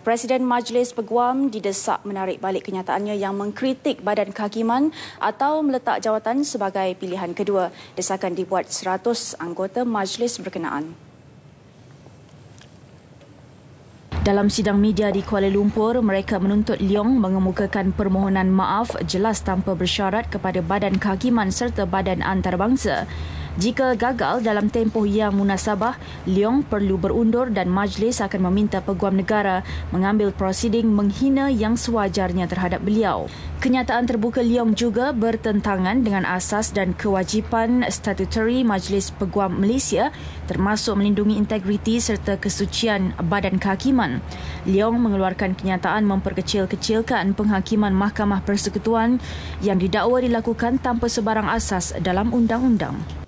Presiden Majlis Peguam didesak menarik balik kenyataannya yang mengkritik badan kehakiman atau meletak jawatan sebagai pilihan kedua. Desakan dibuat 100 anggota majlis berkenaan. Dalam sidang media di Kuala Lumpur, mereka menuntut Leong mengemukakan permohonan maaf jelas tanpa bersyarat kepada badan kehakiman serta badan antarabangsa. Jika gagal dalam tempoh yang munasabah, Leong perlu berundur dan majlis akan meminta peguam negara mengambil prosiding menghina yang sewajarnya terhadap beliau. Kenyataan terbuka Leong juga bertentangan dengan asas dan kewajipan statutory Majlis Peguam Malaysia termasuk melindungi integriti serta kesucian badan kehakiman. Leong mengeluarkan kenyataan memperkecil-kecilkan penghakiman Mahkamah Persekutuan yang didakwa dilakukan tanpa sebarang asas dalam undang-undang.